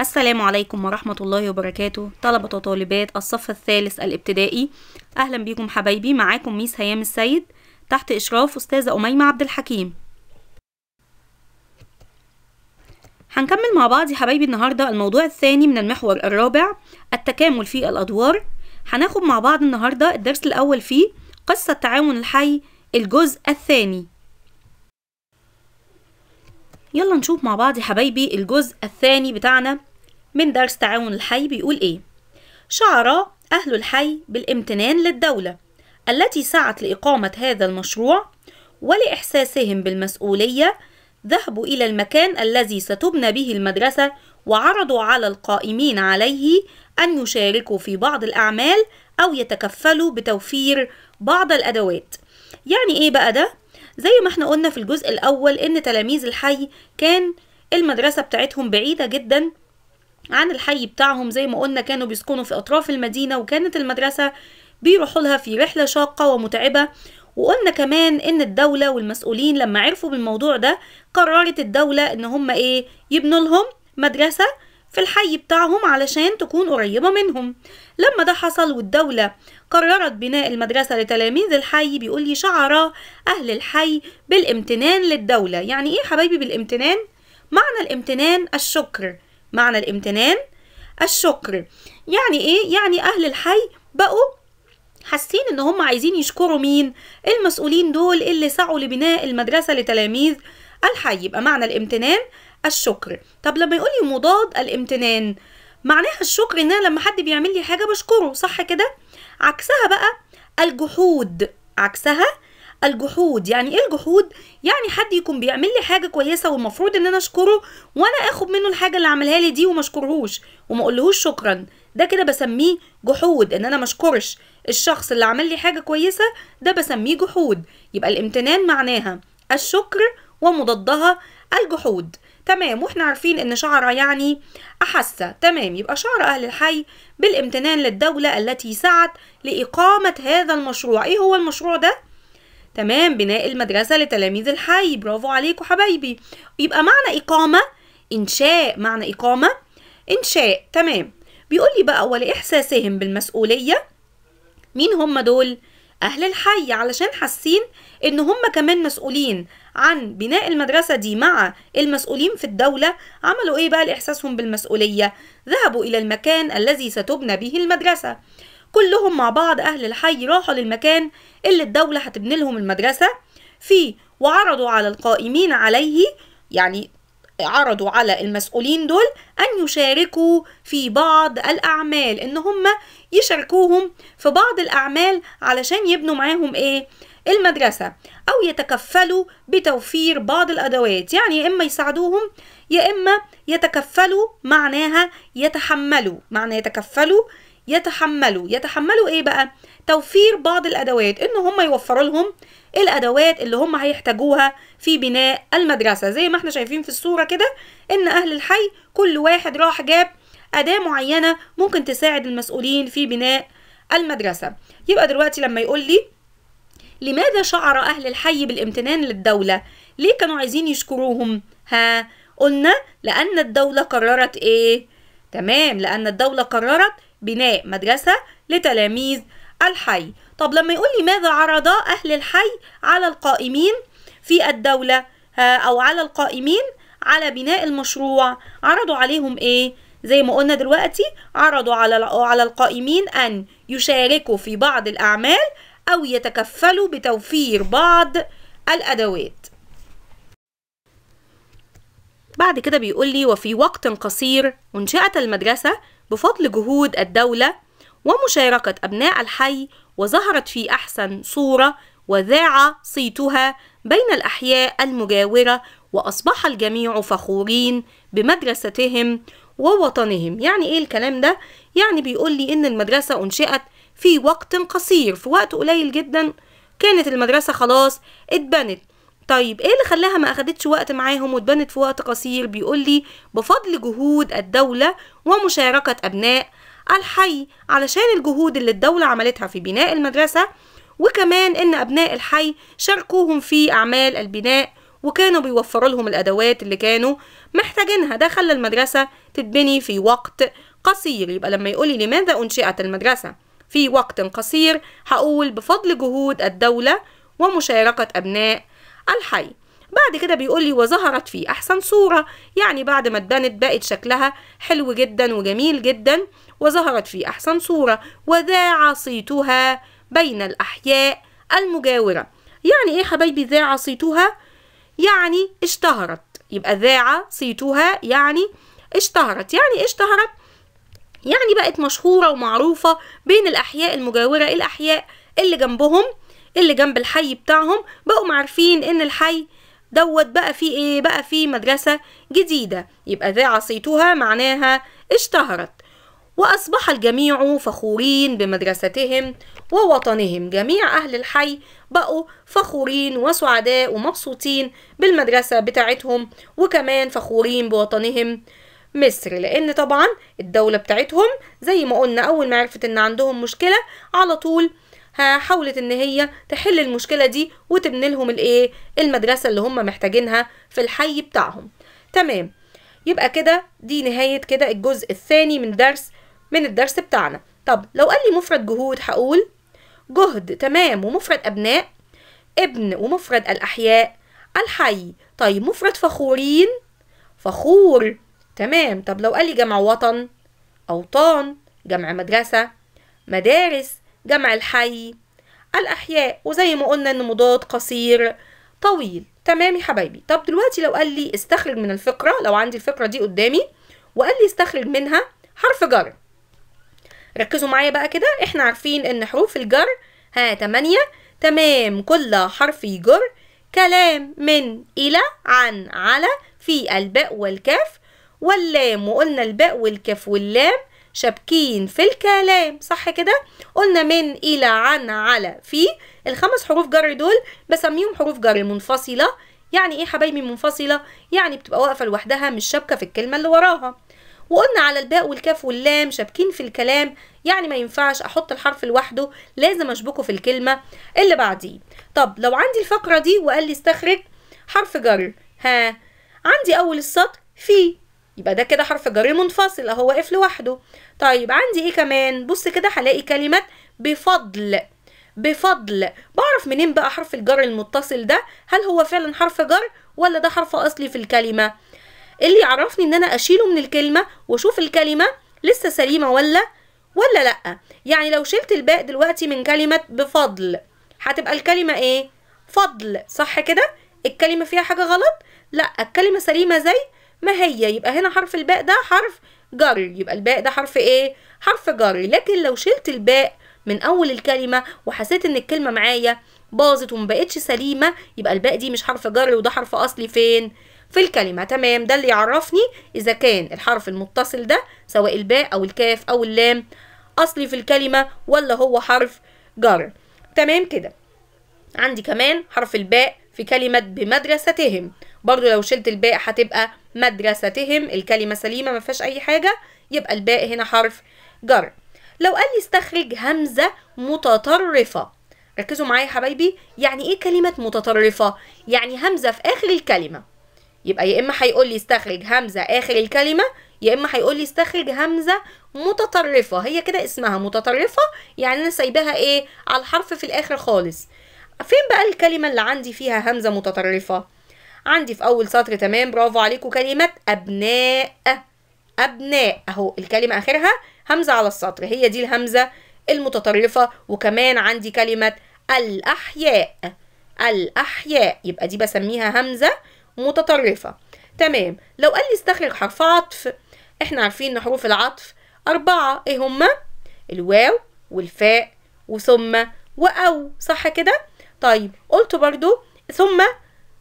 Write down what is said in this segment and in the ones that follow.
السلام عليكم ورحمة الله وبركاته طلبة وطالبات الصف الثالث الابتدائي أهلا بيكم حبايبي معاكم ميس هيام السيد تحت إشراف أستاذة أميمة عبد الحكيم هنكمل مع بعض يا حبايبي النهاردة الموضوع الثاني من المحور الرابع التكامل في الأدوار هناخد مع بعض النهاردة الدرس الأول فيه قصة تعاون الحي الجزء الثاني يلا نشوف مع بعض يا حبايبي الجزء الثاني بتاعنا من درس تعاون الحي بيقول إيه شعر أهل الحي بالامتنان للدولة التي سعت لإقامة هذا المشروع ولإحساسهم بالمسؤولية ذهبوا إلى المكان الذي ستبنى به المدرسة وعرضوا على القائمين عليه أن يشاركوا في بعض الأعمال أو يتكفلوا بتوفير بعض الأدوات يعني إيه بقى ده؟ زي ما احنا قلنا في الجزء الأول إن تلاميذ الحي كان المدرسة بتاعتهم بعيدة جدا عن الحي بتاعهم زي ما قلنا كانوا بيسكنوا في أطراف المدينة وكانت المدرسة بيروحوا لها في رحلة شاقة ومتعبة وقلنا كمان ان الدولة والمسؤولين لما عرفوا بالموضوع ده قررت الدولة ان هم ايه يبنوا لهم مدرسة في الحي بتاعهم علشان تكون قريبة منهم لما ده حصل والدولة قررت بناء المدرسة لتلاميذ الحي بيقول لي شعر أهل الحي بالامتنان للدولة يعني إيه حبايبي بالامتنان؟ معنى الامتنان الشكر معنى الامتنان الشكر يعني ايه يعني اهل الحي بقوا حاسين ان هم عايزين يشكروا مين المسؤولين دول اللي سعوا لبناء المدرسه لتلاميذ الحي يبقى معنى الامتنان الشكر طب لما يقولي مضاد الامتنان معناها الشكر ان انا لما حد بيعمل لي حاجه بشكره صح كده عكسها بقى الجحود عكسها الجحود يعني ايه الجحود يعني حد يكون بيعمل لي حاجه كويسه والمفروض ان انا اشكره وانا اخد منه الحاجه اللي عملها لي دي وما اشكرهوش وما اقولهوش شكرا ده كده بسميه جحود ان انا ما اشكرش الشخص اللي عمل لي حاجه كويسه ده بسميه جحود يبقى الامتنان معناها الشكر ومضادها الجحود تمام واحنا عارفين ان شعر يعني احس تمام يبقى شعر اهل الحي بالامتنان للدوله التي سعت لاقامه هذا المشروع ايه هو المشروع ده تمام بناء المدرسة لتلاميذ الحي برافو عليكم حبايبي يبقى معنى إقامة إنشاء معنى إقامة إنشاء تمام بيقول لي بقى ولإحساسهم بالمسؤولية مين هم دول؟ أهل الحي علشان حاسين إن هم كمان مسؤولين عن بناء المدرسة دي مع المسؤولين في الدولة عملوا إيه بقى لإحساسهم بالمسؤولية؟ ذهبوا إلى المكان الذي ستبنى به المدرسة كلهم مع بعض أهل الحي راحوا للمكان اللي الدولة هتبني لهم المدرسة فيه وعرضوا على القائمين عليه يعني عرضوا على المسؤولين دول أن يشاركوا في بعض الأعمال إن هم يشاركوهم في بعض الأعمال علشان يبنوا معاهم إيه المدرسة أو يتكفلوا بتوفير بعض الأدوات يعني يا إما يساعدوهم يا إما يتكفلوا معناها يتحملوا معنى يتكفلوا يتحملوا يتحملوا ايه بقى توفير بعض الادوات ان هم يوفروا لهم الادوات اللي هم هيحتاجوها في بناء المدرسه زي ما احنا شايفين في الصوره كده ان اهل الحي كل واحد راح جاب اداه معينه ممكن تساعد المسؤولين في بناء المدرسه يبقى دلوقتي لما يقول لي لماذا شعر اهل الحي بالامتنان للدوله ليه كانوا عايزين يشكروهم ها قلنا لان الدوله قررت ايه تمام لان الدوله قررت بناء مدرسة لتلاميذ الحي طب لما يقول لي ماذا عرض أهل الحي على القائمين في الدولة أو على القائمين على بناء المشروع عرضوا عليهم إيه؟ زي ما قلنا دلوقتي عرضوا على على القائمين أن يشاركوا في بعض الأعمال أو يتكفلوا بتوفير بعض الأدوات بعد كده بيقول لي وفي وقت قصير أنشأت المدرسة بفضل جهود الدولة ومشاركة أبناء الحي وظهرت في أحسن صورة وذاع صيتها بين الأحياء المجاورة وأصبح الجميع فخورين بمدرستهم ووطنهم يعني إيه الكلام ده؟ يعني بيقول لي إن المدرسة أنشئت في وقت قصير في وقت قليل جدا كانت المدرسة خلاص اتبنت طيب ايه اللي خلاها ما اخدتش وقت معاهم واتبنت في وقت قصير بيقول لي بفضل جهود الدولة ومشاركة ابناء الحي علشان الجهود اللي الدولة عملتها في بناء المدرسة وكمان ان ابناء الحي شاركوهم في اعمال البناء وكانوا بيوفروا لهم الادوات اللي كانوا محتاجينها ده خلى المدرسة تتبني في وقت قصير يبقى لما يقولي لماذا انشئت المدرسة في وقت قصير هقول بفضل جهود الدولة ومشاركة ابناء الحي بعد كده بيقول لي وظهرت في احسن صوره يعني بعد ما اتبنت بقت شكلها حلو جدا وجميل جدا وظهرت في احسن صوره وذاع صيتها بين الاحياء المجاوره يعني ايه حبايبي ذاع صيتها يعني اشتهرت يبقى ذاع صيتها يعني اشتهرت يعني اشتهرت يعني بقت مشهوره ومعروفه بين الاحياء المجاوره الاحياء اللي جنبهم اللي جنب الحي بتاعهم بقوا عارفين ان الحي دوت بقى فيه ايه بقى فيه مدرسة جديدة يبقى ذا عصيتها معناها اشتهرت وأصبح الجميع فخورين بمدرستهم ووطنهم جميع أهل الحي بقوا فخورين وسعداء ومبسوطين بالمدرسة بتاعتهم وكمان فخورين بوطنهم مصر لأن طبعا الدولة بتاعتهم زي ما قلنا أول ما عرفت إن عندهم مشكلة على طول حاولت ان هي تحل المشكله دي وتبني لهم الايه المدرسه اللي هم محتاجينها في الحي بتاعهم تمام يبقى كده دي نهايه كده الجزء الثاني من درس من الدرس بتاعنا طب لو قال لي مفرد جهود هقول جهد تمام ومفرد ابناء ابن ومفرد الاحياء الحي طيب مفرد فخورين فخور تمام طب لو قال لي جمع وطن اوطان جمع مدرسه مدارس جمع الحي الأحياء وزي ما قلنا إن مضاد قصير طويل تمام يا حبايبي طب دلوقتي لو قال لي استخرج من الفقرة لو عندي الفقرة دي قدامي وقال لي استخرج منها حرف جر ركزوا معايا بقى كده احنا عارفين ان حروف الجر ها تمانية تمام كل حرف جر كلام من إلى عن على في الباء والكاف واللام وقلنا الباء والكاف واللام شابكين في الكلام صح كده قلنا من الى عن على في الخمس حروف جر دول بسميهم حروف جر منفصله يعني ايه حبايبي منفصله يعني بتبقى واقفه لوحدها مش شابكه في الكلمه اللي وراها وقلنا على الباء والكاف واللام شابكين في الكلام يعني ما ينفعش احط الحرف لوحده لازم اشبكه في الكلمه اللي بعديه طب لو عندي الفقره دي وقال لي استخرج حرف جر ها عندي اول السطر في يبقى ده كده حرف جر المنفصل اهو واقف لوحده طيب عندي ايه كمان بص كده هلاقي كلمه بفضل بفضل بعرف منين بقى حرف الجر المتصل ده هل هو فعلا حرف جر ولا ده حرف اصلي في الكلمه اللي يعرفني ان انا اشيله من الكلمه واشوف الكلمه لسه سليمه ولا ولا لا يعني لو شلت الباء دلوقتي من كلمه بفضل هتبقى الكلمه ايه فضل صح كده الكلمه فيها حاجه غلط لا الكلمه سليمه زي ما هي يبقى هنا حرف الباء ده حرف جر يبقى الباء ده حرف ايه حرف جر لكن لو شلت الباء من اول الكلمه وحسيت ان الكلمه معايا باظت وما بقتش سليمه يبقى الباء دي مش حرف جر وده حرف اصلي فين في الكلمه تمام ده اللي يعرفني اذا كان الحرف المتصل ده سواء الباء او الكاف او اللام اصلي في الكلمه ولا هو حرف جر تمام كده عندي كمان حرف الباء في كلمه بمدرستهم برضو لو شلت الباء هتبقى مدرستهم الكلمة سليمة ما فيهاش أي حاجة يبقى الباء هنا حرف جر لو قال لي استخرج همزة متطرفة ركزوا معايا يا حبايبي يعني ايه كلمة متطرفة يعني همزة في آخر الكلمة يبقى يا إما هيقول لي استخرج همزة آخر الكلمة يا إما هيقول لي استخرج همزة متطرفة هي كده اسمها متطرفة يعني أنا سايباها إيه على الحرف في الآخر خالص فين بقى الكلمة اللي عندي فيها همزة متطرفة عندي في اول سطر تمام برافو عليكم كلمه ابناء ابناء اهو الكلمه اخرها همزه على السطر هي دي الهمزه المتطرفه وكمان عندي كلمه الاحياء الاحياء يبقى دي بسميها همزه متطرفه تمام لو قال لي استخرج حرف عطف احنا عارفين ان حروف العطف اربعه ايه هما الواو والفاء وثم واو صح كده طيب قلت برضو ثم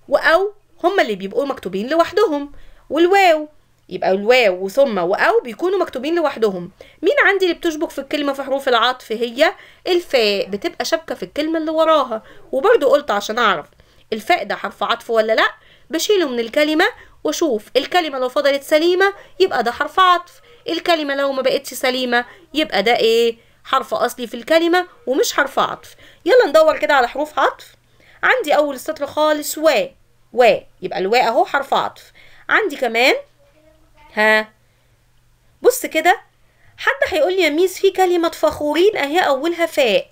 واو هما اللي بيبقوا مكتوبين لوحدهم والواو يبقى الواو وثم واو بيكونوا مكتوبين لوحدهم مين عندي اللي بتشبك في الكلمه في حروف العطف هي الفاء بتبقى شابكه في الكلمه اللي وراها وبرده قلت عشان اعرف الفاء ده حرف عطف ولا لا بشيله من الكلمه واشوف الكلمه لو فضلت سليمه يبقى ده حرف عطف الكلمه لو ما بقتش سليمه يبقى ده ايه حرف اصلي في الكلمه ومش حرف عطف يلا ندور كده على حروف عطف عندي اول سطر خالص و و يبقى الواء اهو حرف عطف عندي كمان ها بص كده حد هيقول لي يا ميس في كلمه فخورين اهي اولها فاء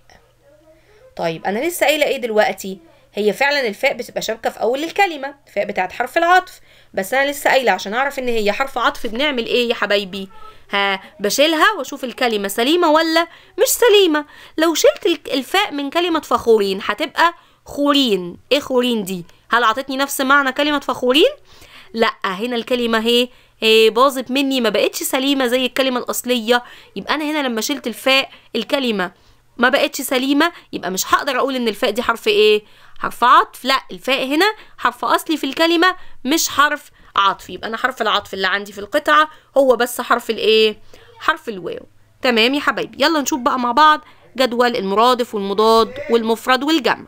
طيب انا لسه قايله ايه دلوقتي هي فعلا الفاء بتبقى شابكه في اول الكلمه الفاء بتاعت حرف العطف بس انا لسه قايله عشان اعرف ان هي حرف عطف بنعمل ايه يا حبايبي ها بشيلها واشوف الكلمه سليمه ولا مش سليمه لو شلت الفاء من كلمه فخورين هتبقى خورين ايه خورين دي هل اعطتني نفس معنى كلمه فخورين لا هنا الكلمه هي ايه، باظت مني ما بقتش سليمه زي الكلمه الاصليه يبقى انا هنا لما شلت الفاء الكلمه ما بقتش سليمه يبقى مش هقدر اقول ان الفاء دي حرف ايه حرف عطف لا الفاء هنا حرف اصلي في الكلمه مش حرف عطف يبقى انا حرف العطف اللي عندي في القطعه هو بس حرف الايه حرف الواو تمام يا حبايبي يلا نشوف بقى مع بعض جدول المرادف والمضاد والمفرد والجمع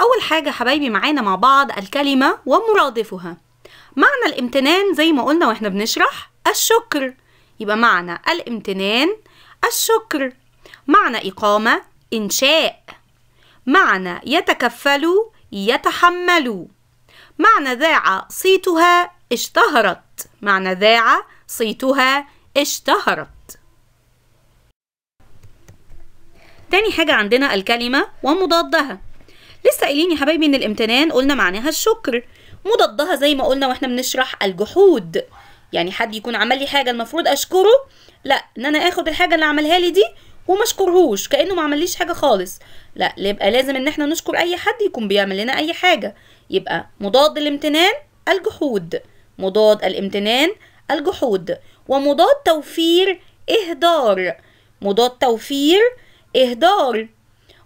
أول حاجة حبايبي معانا مع بعض الكلمة ومرادفها معنى الامتنان زي ما قلنا واحنا بنشرح الشكر يبقى معنى الامتنان الشكر معنى إقامة إنشاء معنى يتكفل يتحمل معنى ذاع صيتها اشتهرت معنى ذاع صيتها اشتهرت تاني حاجة عندنا الكلمة ومضادها لسه قايلين يا حبايبي ان الامتنان قلنا معناها الشكر مضادها زي ما قلنا واحنا بنشرح الجحود يعني حد يكون عمل لي حاجه المفروض اشكره لا ان انا اخد الحاجه اللي عملها لي دي وما اشكرهوش كانه ما عمليش حاجه خالص لا يبقى لازم ان احنا نشكر اي حد يكون بيعمل لنا اي حاجه يبقى مضاد الامتنان الجحود مضاد الامتنان الجحود ومضاد توفير اهدار مضاد توفير اهدار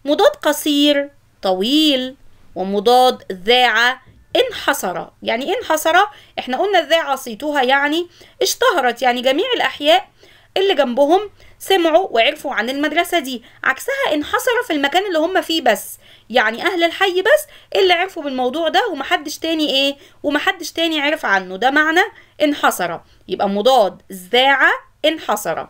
مضاد قصير طويل ومضاد ذاع انحصر يعني انحصر احنا قلنا الذاع صيتها يعني اشتهرت يعني جميع الأحياء اللي جنبهم سمعوا وعرفوا عن المدرسة دي عكسها انحصر في المكان اللي هم فيه بس يعني أهل الحي بس اللي عرفوا بالموضوع ده ومحدش تاني إيه ومحدش تاني عرف عنه ده معنى انحصر يبقى مضاد ذاع انحصر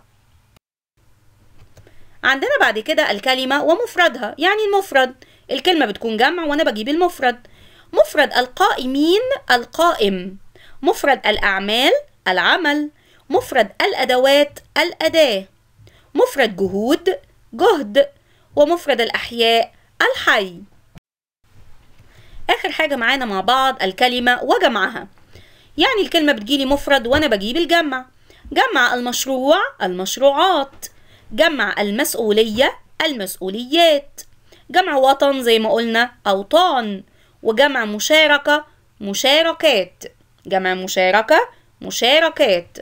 عندنا بعد كده الكلمة ومفردها يعني المفرد الكلمة بتكون جمع وأنا بجيب المفرد مفرد القائمين القائم مفرد الأعمال العمل مفرد الأدوات الأداة مفرد جهود جهد ومفرد الأحياء الحي آخر حاجة معانا مع بعض الكلمة وجمعها يعني الكلمة بتجيلي مفرد وأنا بجيب الجمع جمع المشروع المشروعات جمع المسؤولية المسؤوليات جمع وطن زي ما قلنا أوطان وجمع مشاركة مشاركات جمع مشاركة مشاركات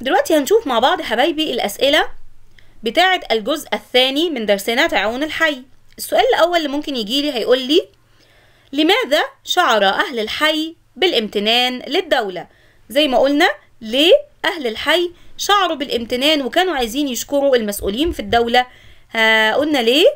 دلوقتي هنشوف مع بعض حبايبي الأسئلة بتاعة الجزء الثاني من درسنا تعاون الحي السؤال الأول اللي ممكن يجيلي هيقول لي لماذا شعر أهل الحي بالامتنان للدولة زي ما قلنا ليه أهل الحي شعروا بالامتنان وكانوا عايزين يشكروا المسؤولين في الدولة آه قلنا ليه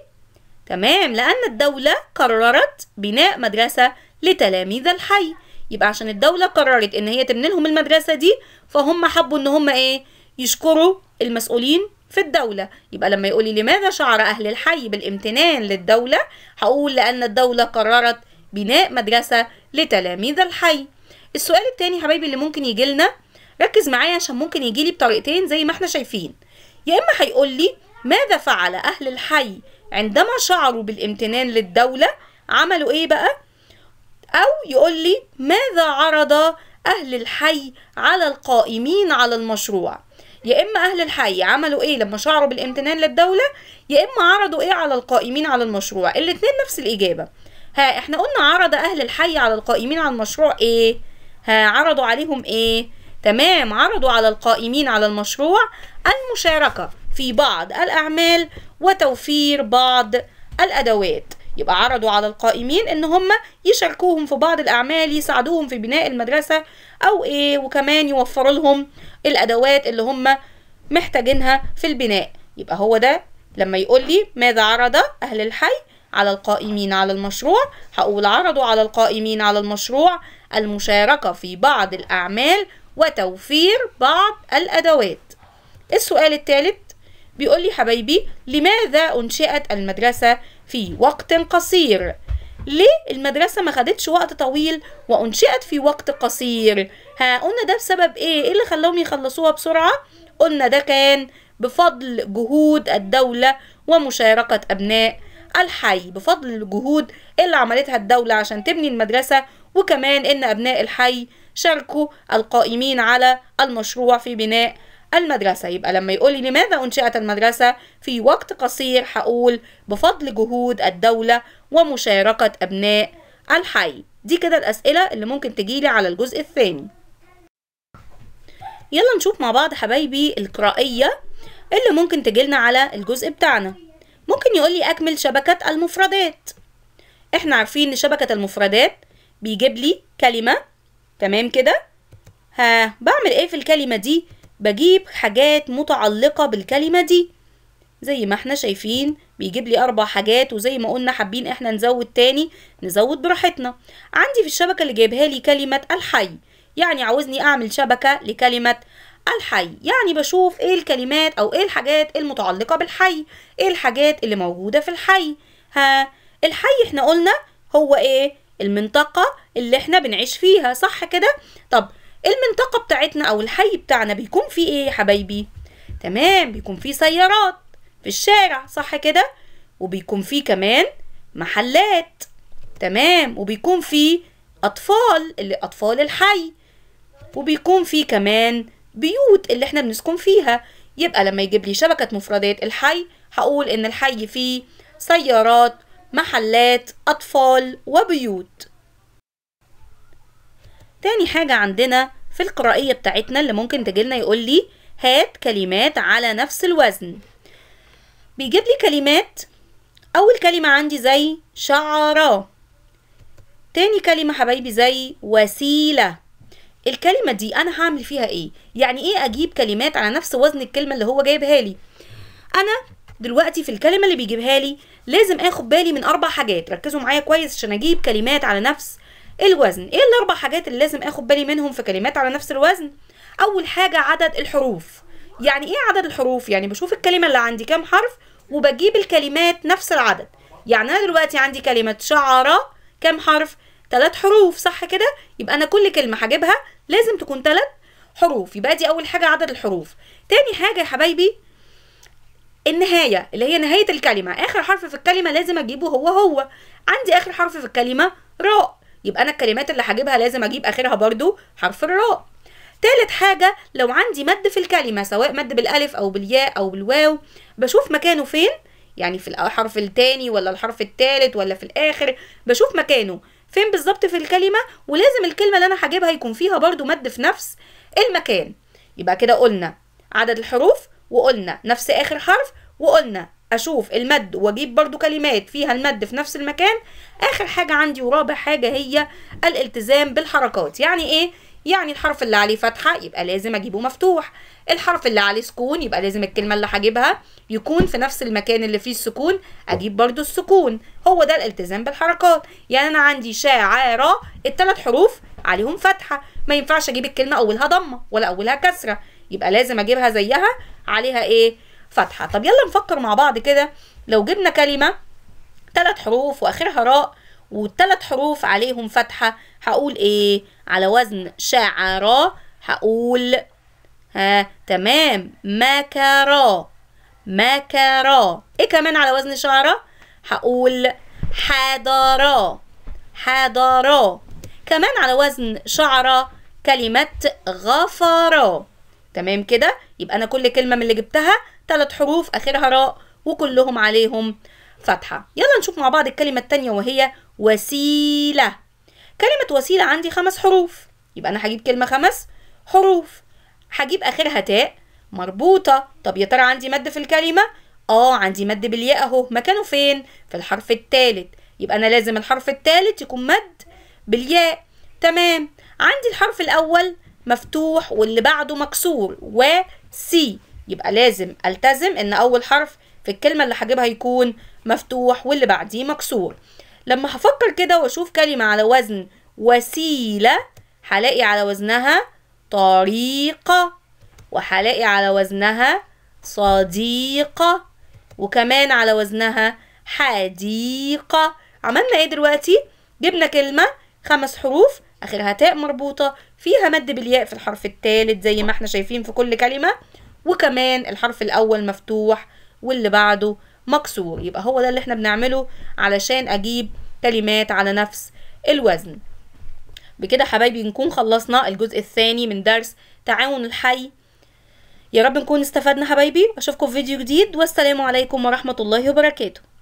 تمام لأن الدولة قررت بناء مدرسة لتلاميذ الحي يبقى عشان الدولة قررت إن هي تبني لهم المدرسة دي فهم حبوا إن هم إيه يشكروا المسؤولين في الدولة يبقى لما يقولي لماذا شعر أهل الحي بالامتنان للدولة هقول لأن الدولة قررت بناء مدرسة لتلاميذ الحي السؤال التاني حبايبي اللي ممكن يجيلنا ركز معايا عشان ممكن يجيلي بطريقتين زي ما احنا شايفين يا إما هيقولي ماذا فعل أهل الحي عندما شعروا بالامتنان للدولة عملوا إيه بقى؟ أو يقول لي ماذا عرض أهل الحي على القائمين على المشروع يا إما أهل الحي عملوا إيه لما شعروا بالامتنان للدولة يا إما عرضوا إيه على القائمين على المشروع الاتنين نفس الإجابة ها إحنا قلنا عرض أهل الحي على القائمين على المشروع إيه ها عرضوا عليهم إيه تمام عرضوا على القائمين على المشروع المشاركة في بعض الأعمال وتوفير بعض الأدوات يبقى عرضوا على القائمين ان هم يشاركوهم في بعض الاعمال يساعدوهم في بناء المدرسه او ايه وكمان يوفروا لهم الادوات اللي هم محتاجينها في البناء يبقى هو ده لما يقول لي ماذا عرض اهل الحي على القائمين على المشروع هقول عرضوا على القائمين على المشروع المشاركه في بعض الاعمال وتوفير بعض الادوات السؤال الثالث بيقول لي حبايبي لماذا أنشئت المدرسة في وقت قصير؟ ليه المدرسة ما خدتش وقت طويل وأنشئت في وقت قصير؟ ها قلنا ده بسبب إيه؟ إيه اللي خلاهم يخلصوها بسرعة؟ قلنا ده كان بفضل جهود الدولة ومشاركة أبناء الحي بفضل الجهود اللي عملتها الدولة عشان تبني المدرسة وكمان إن أبناء الحي شاركوا القائمين على المشروع في بناء المدرسة يبقى لما يقول لي لماذا أنشئت المدرسة في وقت قصير هقول بفضل جهود الدولة ومشاركة أبناء الحي دي كده الأسئلة اللي ممكن تجيلي على الجزء الثاني يلا نشوف مع بعض حبايبي القرائية اللي ممكن تجيلنا على الجزء بتاعنا ممكن يقولي أكمل شبكة المفردات احنا عارفين ان شبكة المفردات بيجيب لي كلمة تمام كده ها بعمل ايه في الكلمة دي بجيب حاجات متعلقة بالكلمة دي زي ما احنا شايفين بيجيب لي اربع حاجات وزي ما قلنا حابين احنا نزود تاني نزود براحتنا عندي في الشبكة اللي جايبها لي كلمة الحي يعني عاوزني اعمل شبكة لكلمة الحي يعني بشوف ايه الكلمات او ايه الحاجات المتعلقة بالحي ايه الحاجات اللي موجودة في الحي ها الحي احنا قلنا هو ايه المنطقة اللي احنا بنعيش فيها صح كده طب المنطقة بتاعتنا أو الحي بتاعنا بيكون فيه إيه يا حبايبي؟ تمام بيكون فيه سيارات في الشارع صح كده؟ وبيكون فيه كمان محلات تمام وبيكون فيه أطفال اللي أطفال الحي وبيكون فيه كمان بيوت اللي احنا بنسكن فيها يبقى لما يجيب لي شبكة مفردات الحي هقول إن الحي فيه سيارات محلات أطفال وبيوت تاني حاجة عندنا في القرائية بتاعتنا اللي ممكن تجيلنا يقول لي هات كلمات على نفس الوزن بيجيب لي كلمات أول كلمة عندي زي شعرة تاني كلمة حبايبي زي وسيلة الكلمة دي أنا هعمل فيها إيه؟ يعني إيه أجيب كلمات على نفس وزن الكلمة اللي هو جايبها لي؟ أنا دلوقتي في الكلمة اللي بيجيبها لي لازم آخد بالي من أربع حاجات ركزوا معايا كويس عشان أجيب كلمات على نفس الوزن ايه الاربع حاجات اللي لازم اخد بالي منهم في كلمات على نفس الوزن اول حاجه عدد الحروف يعني ايه عدد الحروف يعني بشوف الكلمه اللي عندي كام حرف وبجيب الكلمات نفس العدد يعني انا دلوقتي عندي كلمه شعره كام حرف ثلاث حروف صح كده يبقى انا كل كلمه هجيبها لازم تكون ثلاث حروف يبقى دي اول حاجه عدد الحروف تاني حاجه يا حبايبي النهايه اللي هي نهايه الكلمه اخر حرف في الكلمه لازم اجيبه هو هو عندي اخر حرف في الكلمه راء يبقى انا الكلمات اللي هجيبها لازم اجيب اخرها برضو حرف الراء تالت حاجة لو عندي مد في الكلمة سواء مد بالألف أو بالياء أو بالواو بشوف مكانه فين يعني في الحرف التاني ولا الحرف التالت ولا في الآخر بشوف مكانه فين بالظبط في الكلمة ولازم الكلمة اللي أنا هجيبها يكون فيها برضو مد في نفس المكان يبقى كده قلنا عدد الحروف وقلنا نفس آخر حرف وقلنا اشوف المد واجيب برضو كلمات فيها المد في نفس المكان اخر حاجة عندي ورابع حاجة هي الالتزام بالحركات يعني ايه يعني الحرف اللي عليه فتحة يبقى لازم اجيبه مفتوح الحرف اللي عليه سكون يبقى لازم الكلمة اللي هجيبها يكون في نفس المكان اللي فيه السكون اجيب برضو السكون هو ده الالتزام بالحركات يعني انا عندي شاعرة التلات حروف عليهم فتحة ما ينفعش اجيب الكلمة اولها ضمة ولا اولها كسرة يبقى لازم اجيبها زيها عليها ايه فتحة طب يلا نفكر مع بعض كده لو جبنا كلمة ثلاث حروف واخرها راء والثلاث حروف عليهم فتحة هقول ايه على وزن شعرا هقول ها تمام مكرا مكرا ايه كمان على وزن شعرا هقول حضرا حضرا كمان على وزن شعراء كلمة غفرا تمام كده يبقى أنا كل كلمة من اللي جبتها ثلاث حروف آخرها راء وكلهم عليهم فتحة يلا نشوف مع بعض الكلمة التانية وهي وسيلة كلمة وسيلة عندي خمس حروف يبقى أنا هجيب كلمة خمس حروف هجيب آخرها تاء مربوطة طب يا ترى عندي مد في الكلمة؟ آه عندي مد بالياء أهو مكانه فين؟ في الحرف الثالث يبقى أنا لازم الحرف الثالث يكون مد بالياء تمام عندي الحرف الأول مفتوح واللي بعده مكسور و سي يبقى لازم التزم ان اول حرف في الكلمه اللي هجيبها يكون مفتوح واللي بعديه مكسور لما هفكر كده واشوف كلمه على وزن وسيله هلاقي على وزنها طريقه وهلاقي على وزنها صديقه وكمان على وزنها حديقه عملنا ايه دلوقتي جبنا كلمه خمس حروف اخرها تاء مربوطه فيها مد بالياء في الحرف الثالث زي ما احنا شايفين في كل كلمه وكمان الحرف الأول مفتوح واللي بعده مكسور يبقى هو ده اللي احنا بنعمله علشان أجيب كلمات على نفس الوزن بكده حبايبي نكون خلصنا الجزء الثاني من درس تعاون الحي يا رب نكون استفدنا حبايبي اشوفكم في فيديو جديد والسلام عليكم ورحمة الله وبركاته